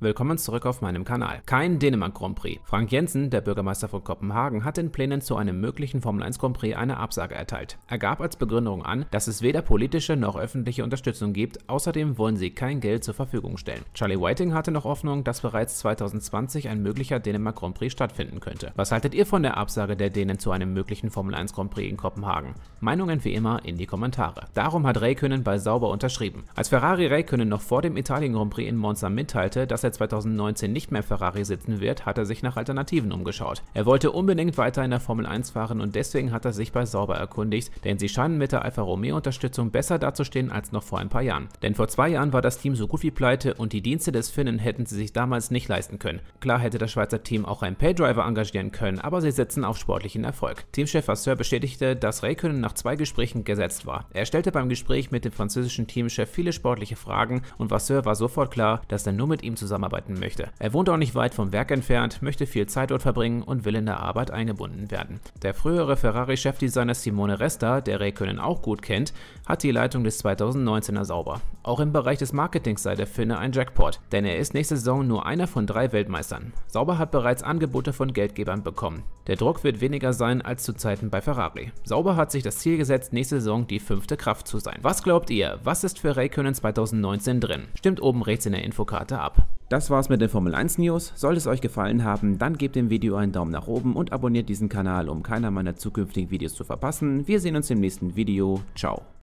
Willkommen zurück auf meinem Kanal. Kein Dänemark Grand Prix. Frank Jensen, der Bürgermeister von Kopenhagen, hat den Plänen zu einem möglichen Formel 1 Grand Prix eine Absage erteilt. Er gab als Begründung an, dass es weder politische noch öffentliche Unterstützung gibt, außerdem wollen sie kein Geld zur Verfügung stellen. Charlie Whiting hatte noch Hoffnung, dass bereits 2020 ein möglicher Dänemark Grand Prix stattfinden könnte. Was haltet ihr von der Absage der Dänen zu einem möglichen Formel 1 Grand Prix in Kopenhagen? Meinungen wie immer in die Kommentare. Darum hat Räikkönen bei Sauber unterschrieben. Als Ferrari Räikkönen noch vor dem Italien Grand Prix in Monza mitteilte, dass er er 2019 nicht mehr Ferrari sitzen wird, hat er sich nach Alternativen umgeschaut. Er wollte unbedingt weiter in der Formel 1 fahren und deswegen hat er sich bei Sauber erkundigt, denn sie scheinen mit der Alfa Romeo Unterstützung besser dazustehen als noch vor ein paar Jahren. Denn vor zwei Jahren war das Team so gut wie pleite und die Dienste des Finnen hätten sie sich damals nicht leisten können. Klar hätte das Schweizer Team auch einen Paydriver engagieren können, aber sie setzen auf sportlichen Erfolg. Teamchef Vasseur bestätigte, dass Räikkönen nach zwei Gesprächen gesetzt war. Er stellte beim Gespräch mit dem französischen Teamchef viele sportliche Fragen und Vasseur war sofort klar, dass er nur mit ihm zusammen zusammenarbeiten möchte. Er wohnt auch nicht weit vom Werk entfernt, möchte viel Zeit dort verbringen und will in der Arbeit eingebunden werden. Der frühere Ferrari-Chefdesigner Simone Resta, der Ray Können auch gut kennt, hat die Leitung des 2019er sauber. Auch im Bereich des Marketings sei der Finne ein Jackpot, denn er ist nächste Saison nur einer von drei Weltmeistern. Sauber hat bereits Angebote von Geldgebern bekommen. Der Druck wird weniger sein als zu Zeiten bei Ferrari. Sauber hat sich das Ziel gesetzt, nächste Saison die fünfte Kraft zu sein. Was glaubt ihr? Was ist für Ray Können 2019 drin? Stimmt oben rechts in der Infokarte ab. Das war's mit den Formel 1 News. Sollte es euch gefallen haben, dann gebt dem Video einen Daumen nach oben und abonniert diesen Kanal, um keiner meiner zukünftigen Videos zu verpassen. Wir sehen uns im nächsten Video. Ciao.